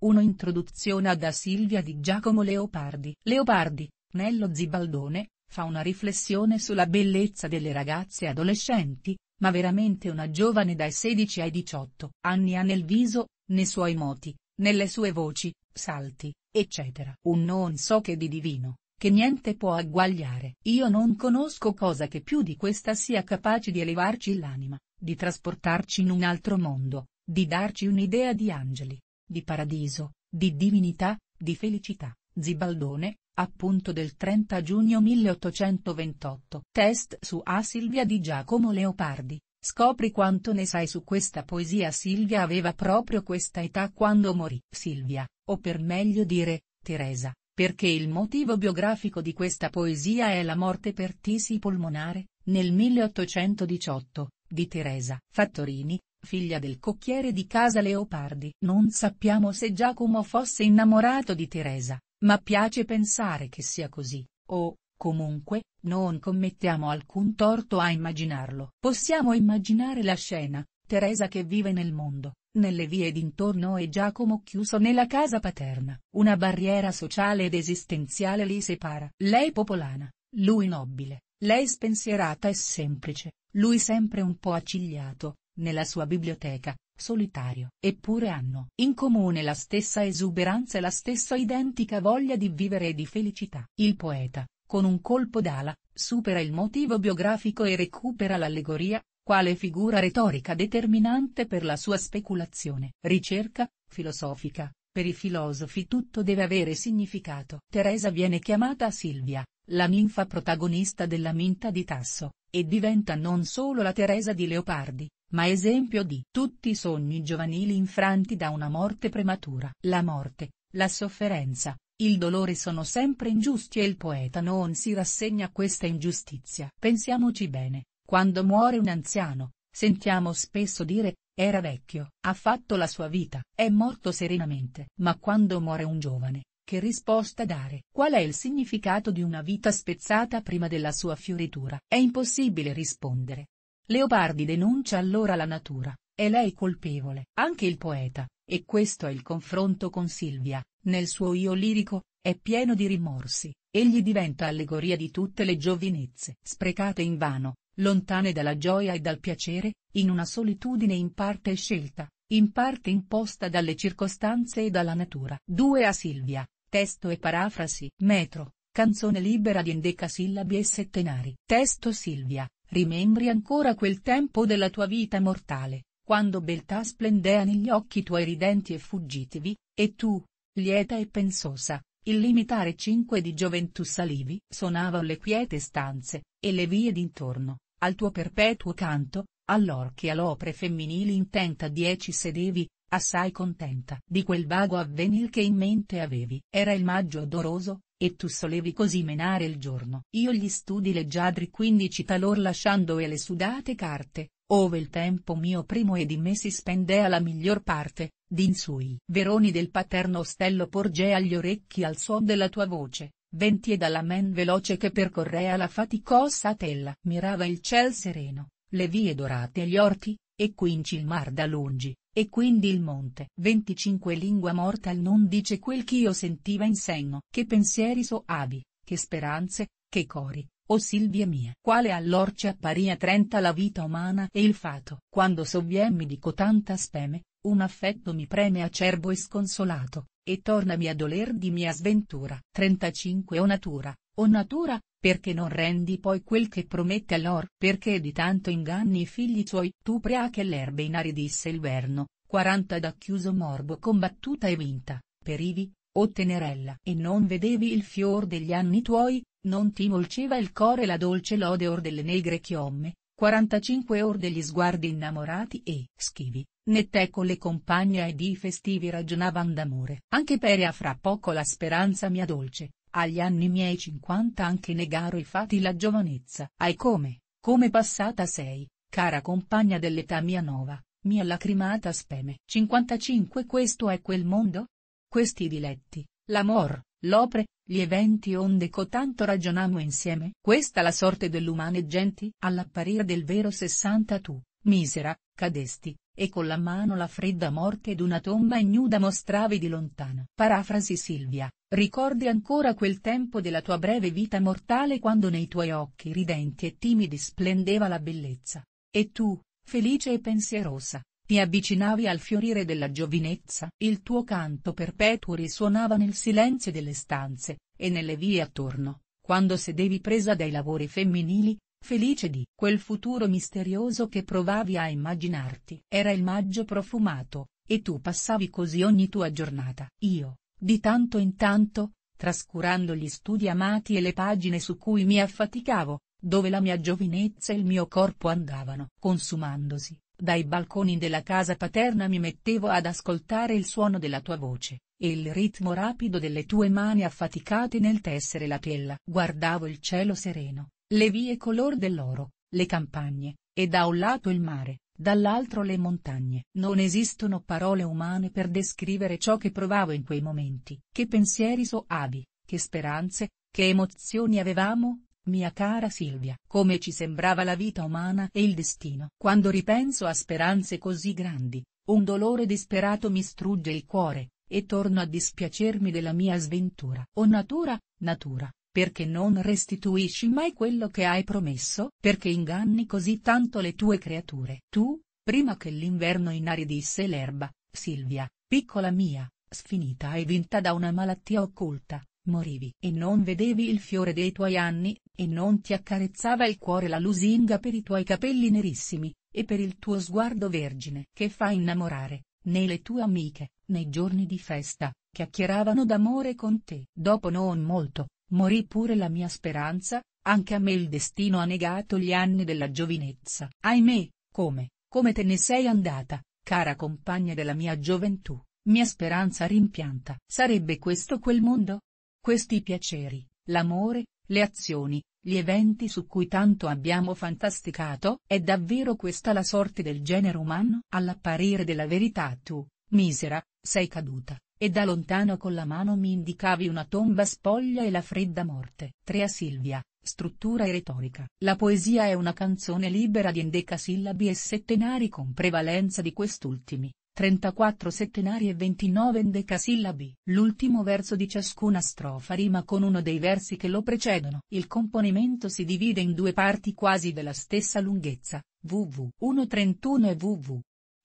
1 Introduzione da Silvia di Giacomo Leopardi. Leopardi, Nello Zibaldone, fa una riflessione sulla bellezza delle ragazze adolescenti, ma veramente una giovane dai 16 ai 18 anni ha nel viso, nei suoi moti, nelle sue voci, salti, eccetera. Un non so che di divino, che niente può agguagliare. Io non conosco cosa che più di questa sia capace di elevarci l'anima, di trasportarci in un altro mondo, di darci un'idea di angeli di paradiso, di divinità, di felicità, Zibaldone, appunto del 30 giugno 1828. Test su A Silvia di Giacomo Leopardi. Scopri quanto ne sai su questa poesia Silvia aveva proprio questa età quando morì. Silvia, o per meglio dire, Teresa, perché il motivo biografico di questa poesia è la morte per tisi polmonare, nel 1818, di Teresa Fattorini, Figlia del cocchiere di casa Leopardi. Non sappiamo se Giacomo fosse innamorato di Teresa, ma piace pensare che sia così, o, comunque, non commettiamo alcun torto a immaginarlo. Possiamo immaginare la scena, Teresa che vive nel mondo, nelle vie d'intorno e Giacomo chiuso nella casa paterna. Una barriera sociale ed esistenziale li separa. Lei popolana, lui nobile, lei spensierata e semplice, lui sempre un po' accigliato, nella sua biblioteca, solitario. Eppure hanno in comune la stessa esuberanza e la stessa identica voglia di vivere e di felicità. Il poeta, con un colpo d'ala, supera il motivo biografico e recupera l'allegoria, quale figura retorica determinante per la sua speculazione. Ricerca, filosofica, per i filosofi tutto deve avere significato. Teresa viene chiamata Silvia, la ninfa protagonista della Minta di Tasso, e diventa non solo la Teresa di Leopardi, ma esempio di tutti i sogni giovanili infranti da una morte prematura. La morte, la sofferenza, il dolore sono sempre ingiusti e il poeta non si rassegna a questa ingiustizia. Pensiamoci bene, quando muore un anziano, sentiamo spesso dire, era vecchio, ha fatto la sua vita, è morto serenamente. Ma quando muore un giovane, che risposta dare? Qual è il significato di una vita spezzata prima della sua fioritura? È impossibile rispondere, Leopardi denuncia allora la natura, è lei colpevole. Anche il poeta, e questo è il confronto con Silvia, nel suo io lirico, è pieno di rimorsi, egli diventa allegoria di tutte le giovinezze sprecate in vano, lontane dalla gioia e dal piacere, in una solitudine in parte scelta, in parte imposta dalle circostanze e dalla natura. 2 a Silvia, testo e parafrasi, metro, canzone libera di endecasillabi e settenari. Testo Silvia, Rimembri ancora quel tempo della tua vita mortale, quando beltà splendea negli occhi tuoi ridenti e fuggitivi, e tu, lieta e pensosa, il limitare cinque di gioventù salivi, sonava le quiete stanze, e le vie d'intorno, al tuo perpetuo canto, allor che all'opre femminili intenta dieci sedevi, assai contenta di quel vago avvenir che in mente avevi. Era il maggio odoroso, e tu solevi così menare il giorno. Io gli studi leggiadri quindici talor lasciando e le sudate carte, ove il tempo mio primo e di me si spendea la miglior parte, d'insui. Veroni del paterno ostello porgea gli orecchi al suon della tua voce, venti e dalla men veloce che percorrea la faticosa tella. Mirava il ciel sereno, le vie dorate e gli orti, e quinci il mar da lungi, e quindi il monte. 25 Lingua mortal non dice quel ch'io sentiva in senno, che pensieri so abi, che speranze, che cori, o Silvia mia, quale allor ci apparia trenta la vita umana e il fato. Quando sovviemmi di cotanta speme, un affetto mi preme acerbo e sconsolato, e tornami a doler di mia sventura. 35 O natura, o natura, perché non rendi poi quel che promette allor, perché di tanto inganni i figli suoi, tu prea che l'erbe disse il verno, 40 da chiuso morbo combattuta e vinta, perivi, o tenerella, e non vedevi il fior degli anni tuoi, non ti molceva il core la dolce lode or delle negre chiomme, 45 or degli sguardi innamorati e schivi, né te con le compagne ed i festivi ragionavan d'amore. Anche peria fra poco la speranza mia dolce, agli anni miei 50 anche negaro i fatti la giovanezza. Ai come, come passata sei, cara compagna dell'età mia nuova, mia lacrimata speme. 55 Questo è quel mondo? Questi diletti, l'amor, l'opre, gli eventi onde cotanto ragionamo insieme. Questa la sorte dell'umane genti. All'apparire del vero 60 tu, misera, cadesti, e con la mano la fredda morte d'una tomba ignuda mostravi di lontana. Parafrasi Silvia, ricordi ancora quel tempo della tua breve vita mortale quando nei tuoi occhi ridenti e timidi splendeva la bellezza. E tu, felice e pensierosa, ti avvicinavi al fiorire della giovinezza. Il tuo canto perpetuo risuonava nel silenzio delle stanze, e nelle vie attorno, quando sedevi presa dai lavori femminili, Felice di quel futuro misterioso che provavi a immaginarti. Era il maggio profumato, e tu passavi così ogni tua giornata. Io, di tanto in tanto, trascurando gli studi amati e le pagine su cui mi affaticavo, dove la mia giovinezza e il mio corpo andavano consumandosi, dai balconi della casa paterna mi mettevo ad ascoltare il suono della tua voce, e il ritmo rapido delle tue mani affaticate nel tessere la tela. Guardavo il cielo sereno, le vie color dell'oro, le campagne, e da un lato il mare, dall'altro le montagne. Non esistono parole umane per descrivere ciò che provavo in quei momenti. Che pensieri soavi, che speranze, che emozioni avevamo, mia cara Silvia. Come ci sembrava la vita umana e il destino. Quando ripenso a speranze così grandi, un dolore disperato mi strugge il cuore, e torno a dispiacermi della mia sventura. O oh natura, natura, perché non restituisci mai quello che hai promesso, perché inganni così tanto le tue creature. Tu, prima che l'inverno inaridisse l'erba, Silvia, piccola mia, sfinita e vinta da una malattia occulta, morivi e non vedevi il fiore dei tuoi anni, e non ti accarezzava il cuore la lusinga per i tuoi capelli nerissimi, e per il tuo sguardo vergine che fa innamorare, né le tue amiche, nei giorni di festa, chiacchieravano d'amore con te. Dopo non molto, Morì pure la mia speranza, anche a me il destino ha negato gli anni della giovinezza. Ahimè, come, come te ne sei andata, cara compagna della mia gioventù, mia speranza rimpianta. Sarebbe questo quel mondo? Questi piaceri, l'amore, le azioni, gli eventi su cui tanto abbiamo fantasticato? È davvero questa la sorte del genere umano? All'apparire della verità tu, misera, sei caduta, e da lontano con la mano mi indicavi una tomba spoglia e la fredda morte. 3 a Silvia, struttura e retorica. La poesia è una canzone libera di endecasillabi e settenari con prevalenza di quest'ultimi, 34 settenari e 29 endecasillabi. L'ultimo verso di ciascuna strofa rima con uno dei versi che lo precedono. Il componimento si divide in due parti quasi della stessa lunghezza, VV131 e VV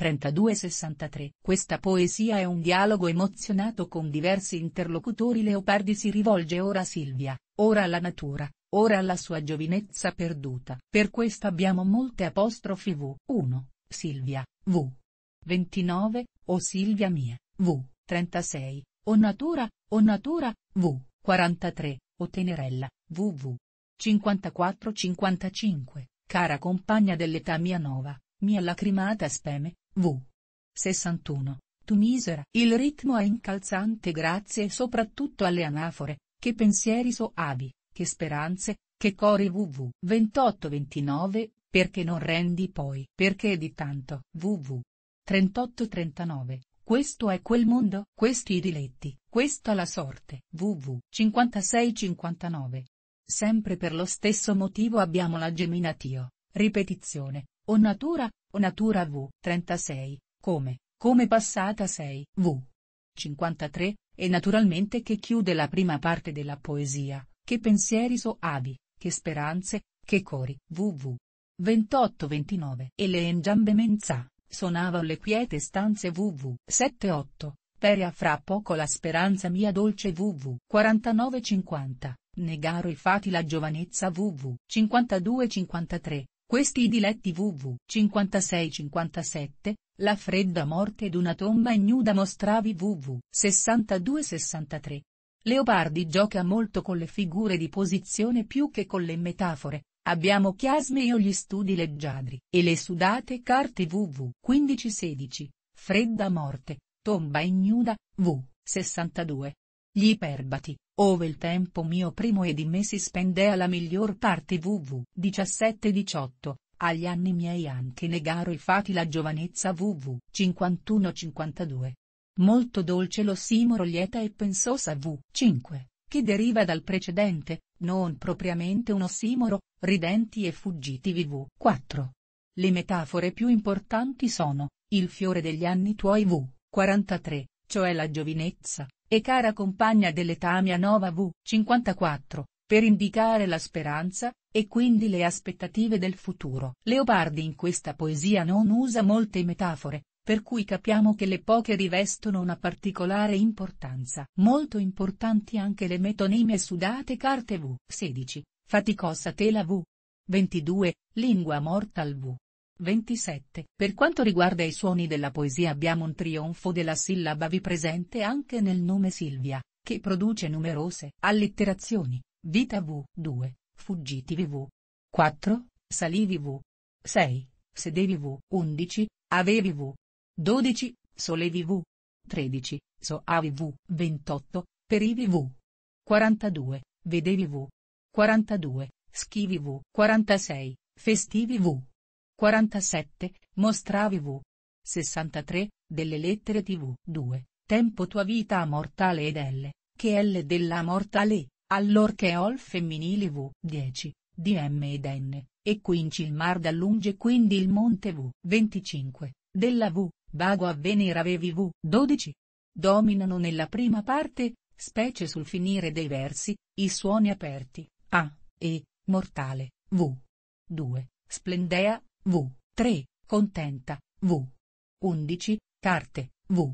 32-63. Questa poesia è un dialogo emozionato con diversi interlocutori Leopardi si rivolge ora a Silvia, ora alla natura, ora alla sua giovinezza perduta. Per questo abbiamo molte apostrofi v. 1, Silvia, v. 29, o Silvia mia, v. 36, o natura, o natura, v. 43, o tenerella, vv. 54-55, cara compagna dell'età mia nova, mia lacrimata speme, V. 61. Tu misera. Il ritmo è incalzante grazie soprattutto alle anafore, che pensieri soavi, che speranze, che cori VV. 28-29, perché non rendi poi, perché di tanto, VV. 38-39. Questo è quel mondo, questi i diletti, questa la sorte, VV. 56-59. Sempre per lo stesso motivo abbiamo la geminatio, ripetizione, o natura, Natura V, 36, come, come passata 6, V. 53, e naturalmente che chiude la prima parte della poesia, che pensieri soavi, che speranze, che cori, VV. 28-29 e le engiambemenza, sonavano le quiete stanze VV. 7-8, peria fra poco la speranza mia dolce VV. 49-50, negaro i fati la giovanezza VV. 52-53, questi diletti VV 56-57, la fredda morte ed una tomba ignuda mostravi VV 62-63. Leopardi gioca molto con le figure di posizione più che con le metafore, abbiamo chiasme o gli studi leggiadri, e le sudate carte VV 15-16, fredda morte, tomba ignuda, V 62, gli iperbati, ove il tempo mio primo e di me si spendea la miglior parte vv. 17-18, agli anni miei anche negaro i fati la giovanezza vv. 51-52. Molto dolce l'ossimoro lieta e pensosa v. 5, che deriva dal precedente, non propriamente un ossimoro, ridenti e fuggitivi v. 4. Le metafore più importanti sono, il fiore degli anni tuoi v. 43, cioè la giovinezza, e cara compagna dell'Etamia Nova V54, per indicare la speranza, e quindi le aspettative del futuro. Leopardi in questa poesia non usa molte metafore, per cui capiamo che le poche rivestono una particolare importanza. Molto importanti anche le metonime sudate carte V16, faticosa tela V22, lingua mortal V. 27. Per quanto riguarda i suoni della poesia abbiamo un trionfo della sillaba vi presente anche nel nome Silvia, che produce numerose allitterazioni, vita v. 2, fuggitivi v. 4, salivi v. 6, sedevi v. 11, avevi v. 12, solevi v. 13, soavi v. 28, perivi v. 42, vedevi v. 42, schivi v. 46, festivi v. 47, Mostravi V. 63, delle lettere TV. 2, Tempo tua vita a mortale ed L, che L della mortale, allorché ol femminili V. 10, DM ed N, e quinci il mar dall'unge quindi il monte V. 25, della V, vago avvenire avevi V. 12. Dominano nella prima parte, specie sul finire dei versi, i suoni aperti, A, E, mortale, V. 2, splendea, V. 3. Contenta. V. 11. Carte. V.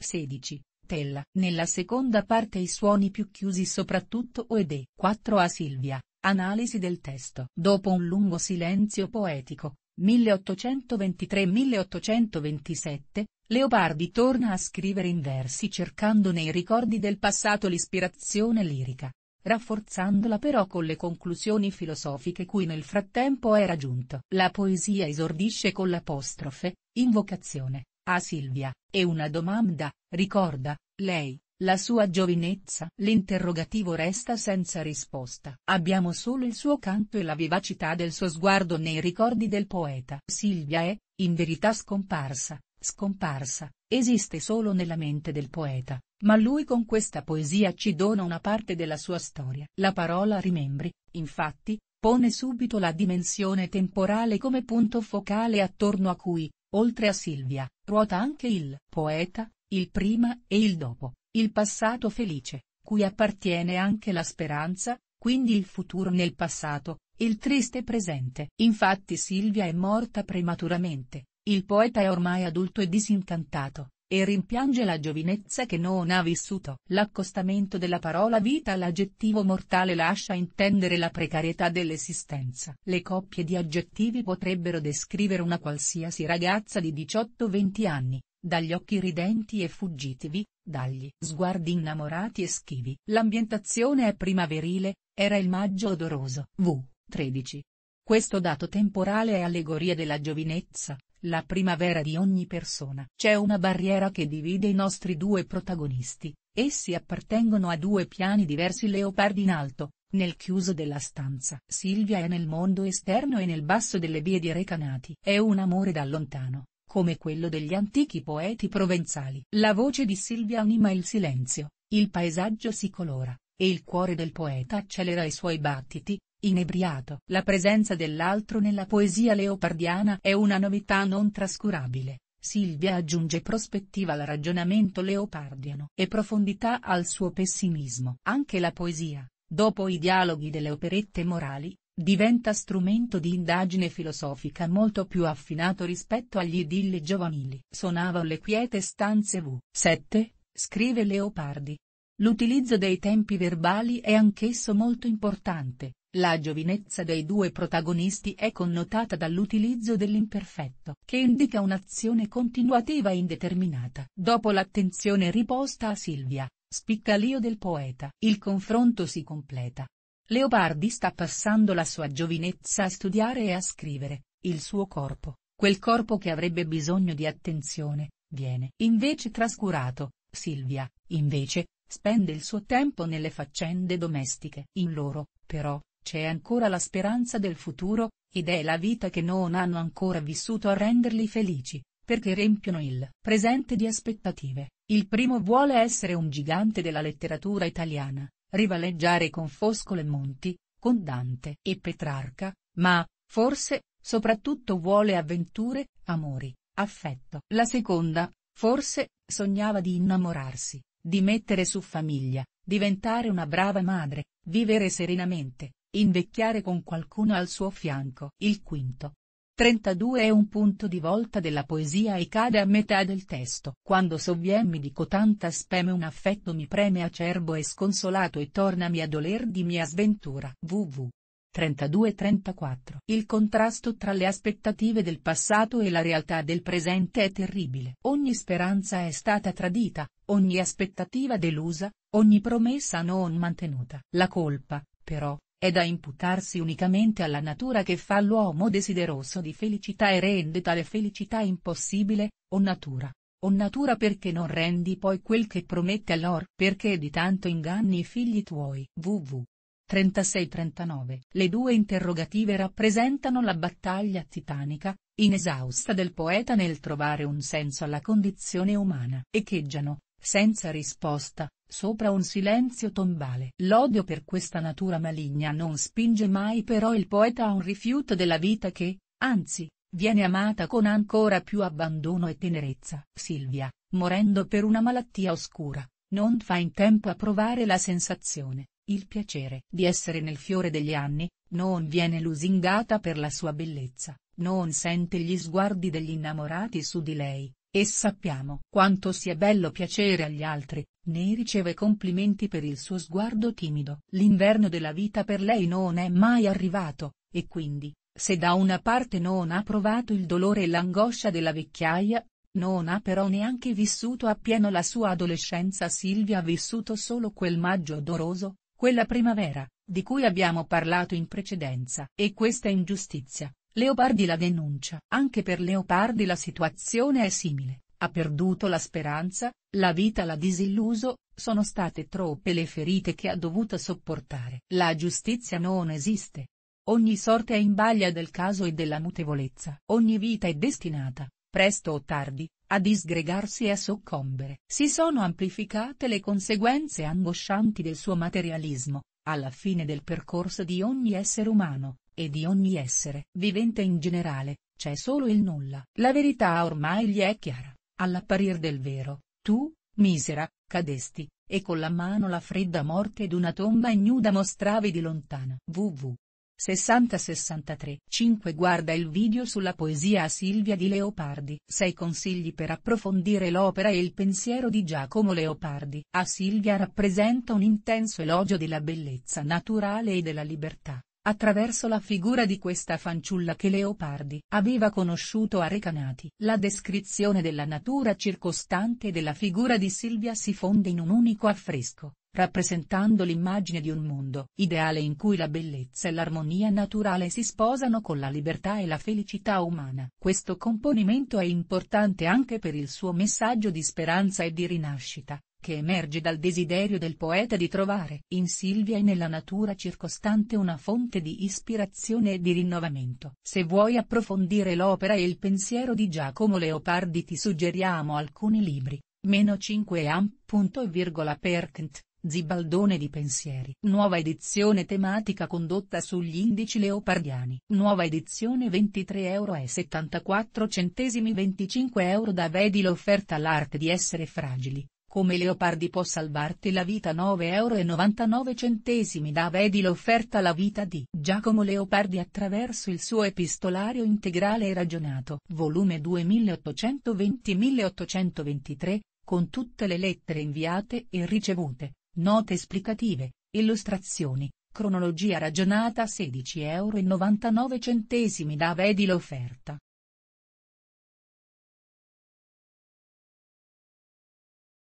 16. Tella. Nella seconda parte i suoni più chiusi soprattutto O ed E. 4 a Silvia. Analisi del testo. Dopo un lungo silenzio poetico, 1823-1827, Leopardi torna a scrivere in versi cercando nei ricordi del passato l'ispirazione lirica rafforzandola però con le conclusioni filosofiche cui nel frattempo era giunto. La poesia esordisce con l'apostrofe, invocazione, a Silvia, e una domanda, ricorda, lei, la sua giovinezza. L'interrogativo resta senza risposta. Abbiamo solo il suo canto e la vivacità del suo sguardo nei ricordi del poeta. Silvia è, in verità scomparsa, scomparsa, esiste solo nella mente del poeta, ma lui con questa poesia ci dona una parte della sua storia. La parola rimembri, infatti, pone subito la dimensione temporale come punto focale attorno a cui, oltre a Silvia, ruota anche il poeta, il prima e il dopo, il passato felice, cui appartiene anche la speranza, quindi il futuro nel passato, il triste presente. Infatti Silvia è morta prematuramente, il poeta è ormai adulto e disincantato, e rimpiange la giovinezza che non ha vissuto. L'accostamento della parola vita all'aggettivo mortale lascia intendere la precarietà dell'esistenza. Le coppie di aggettivi potrebbero descrivere una qualsiasi ragazza di 18-20 anni, dagli occhi ridenti e fuggitivi, dagli sguardi innamorati e schivi. L'ambientazione è primaverile, era il maggio odoroso. V. 13. Questo dato temporale è allegoria della giovinezza, la primavera di ogni persona. C'è una barriera che divide i nostri due protagonisti, essi appartengono a due piani diversi leopardi in alto, nel chiuso della stanza. Silvia è nel mondo esterno e nel basso delle vie di Recanati. È un amore da lontano, come quello degli antichi poeti provenzali. La voce di Silvia anima il silenzio, il paesaggio si colora, e il cuore del poeta accelera i suoi battiti, Inebriato. La presenza dell'altro nella poesia leopardiana è una novità non trascurabile. Silvia aggiunge prospettiva al ragionamento leopardiano e profondità al suo pessimismo. Anche la poesia, dopo i dialoghi delle operette morali, diventa strumento di indagine filosofica molto più affinato rispetto agli idilli giovanili. Sonava le quiete stanze V. 7, scrive Leopardi. L'utilizzo dei tempi verbali è anch'esso molto importante, la giovinezza dei due protagonisti è connotata dall'utilizzo dell'imperfetto, che indica un'azione continuativa e indeterminata. Dopo l'attenzione riposta a Silvia, spicca l'io del poeta. Il confronto si completa. Leopardi sta passando la sua giovinezza a studiare e a scrivere, il suo corpo, quel corpo che avrebbe bisogno di attenzione, viene invece trascurato, Silvia, invece, spende il suo tempo nelle faccende domestiche. In loro, però, c'è ancora la speranza del futuro, ed è la vita che non hanno ancora vissuto a renderli felici, perché riempiono il presente di aspettative. Il primo vuole essere un gigante della letteratura italiana, rivaleggiare con Foscolo e Monti, con Dante e Petrarca, ma, forse, soprattutto vuole avventure, amori, affetto. La seconda, forse, sognava di innamorarsi, di mettere su famiglia, diventare una brava madre, vivere serenamente, Invecchiare con qualcuno al suo fianco. Il quinto. 32 è un punto di volta della poesia e cade a metà del testo. Quando sovviemmi dico tanta speme un affetto mi preme acerbo e sconsolato e tornami a doler di mia sventura. Vv. 32-34 Il contrasto tra le aspettative del passato e la realtà del presente è terribile. Ogni speranza è stata tradita, ogni aspettativa delusa, ogni promessa non mantenuta. La colpa, però, è da imputarsi unicamente alla natura che fa l'uomo desideroso di felicità e rende tale felicità impossibile, o natura, o natura perché non rendi poi quel che promette allor perché di tanto inganni i figli tuoi. Vv. 36-39 Le due interrogative rappresentano la battaglia titanica, inesausta del poeta nel trovare un senso alla condizione umana. Echeggiano, senza risposta, sopra un silenzio tombale. L'odio per questa natura maligna non spinge mai però il poeta a un rifiuto della vita che, anzi, viene amata con ancora più abbandono e tenerezza. Silvia, morendo per una malattia oscura, non fa in tempo a provare la sensazione, il piacere di essere nel fiore degli anni, non viene lusingata per la sua bellezza, non sente gli sguardi degli innamorati su di lei, e sappiamo quanto sia bello piacere agli altri, ne riceve complimenti per il suo sguardo timido. L'inverno della vita per lei non è mai arrivato, e quindi, se da una parte non ha provato il dolore e l'angoscia della vecchiaia, non ha però neanche vissuto appieno la sua adolescenza Silvia ha vissuto solo quel maggio odoroso, quella primavera, di cui abbiamo parlato in precedenza. E questa ingiustizia, Leopardi la denuncia. Anche per Leopardi la situazione è simile, ha perduto la speranza, la vita l'ha disilluso, sono state troppe le ferite che ha dovuto sopportare. La giustizia non esiste. Ogni sorte è in baglia del caso e della mutevolezza. Ogni vita è destinata, presto o tardi, a disgregarsi e a soccombere. Si sono amplificate le conseguenze angoscianti del suo materialismo, alla fine del percorso di ogni essere umano, e di ogni essere vivente in generale, c'è solo il nulla. La verità ormai gli è chiara, all'apparir del vero, tu, misera, cadesti, e con la mano la fredda morte d'una tomba ignuda mostravi di lontana. Vv. 6063. 5 Guarda il video sulla poesia a Silvia di Leopardi. 6 Consigli per approfondire l'opera e il pensiero di Giacomo Leopardi. A Silvia rappresenta un intenso elogio della bellezza naturale e della libertà, attraverso la figura di questa fanciulla che Leopardi aveva conosciuto a Recanati. La descrizione della natura circostante della figura di Silvia si fonde in un unico affresco rappresentando l'immagine di un mondo ideale in cui la bellezza e l'armonia naturale si sposano con la libertà e la felicità umana. Questo componimento è importante anche per il suo messaggio di speranza e di rinascita, che emerge dal desiderio del poeta di trovare in Silvia e nella natura circostante una fonte di ispirazione e di rinnovamento. Se vuoi approfondire l'opera e il pensiero di Giacomo Leopardi ti suggeriamo alcuni libri, meno 5 am. am.percent, Zibaldone di pensieri. Nuova edizione tematica condotta sugli indici leopardiani. Nuova edizione 23,74€, 25 euro da Vedi l'offerta all'arte di essere fragili. Come Leopardi può salvarti la vita 9,99 euro da Vedi l'offerta La vita di Giacomo Leopardi attraverso il suo epistolario integrale e ragionato. Volume 2820-1823, con tutte le lettere inviate e ricevute Note esplicative, illustrazioni, cronologia ragionata 16,99 euro da Vedi l'offerta.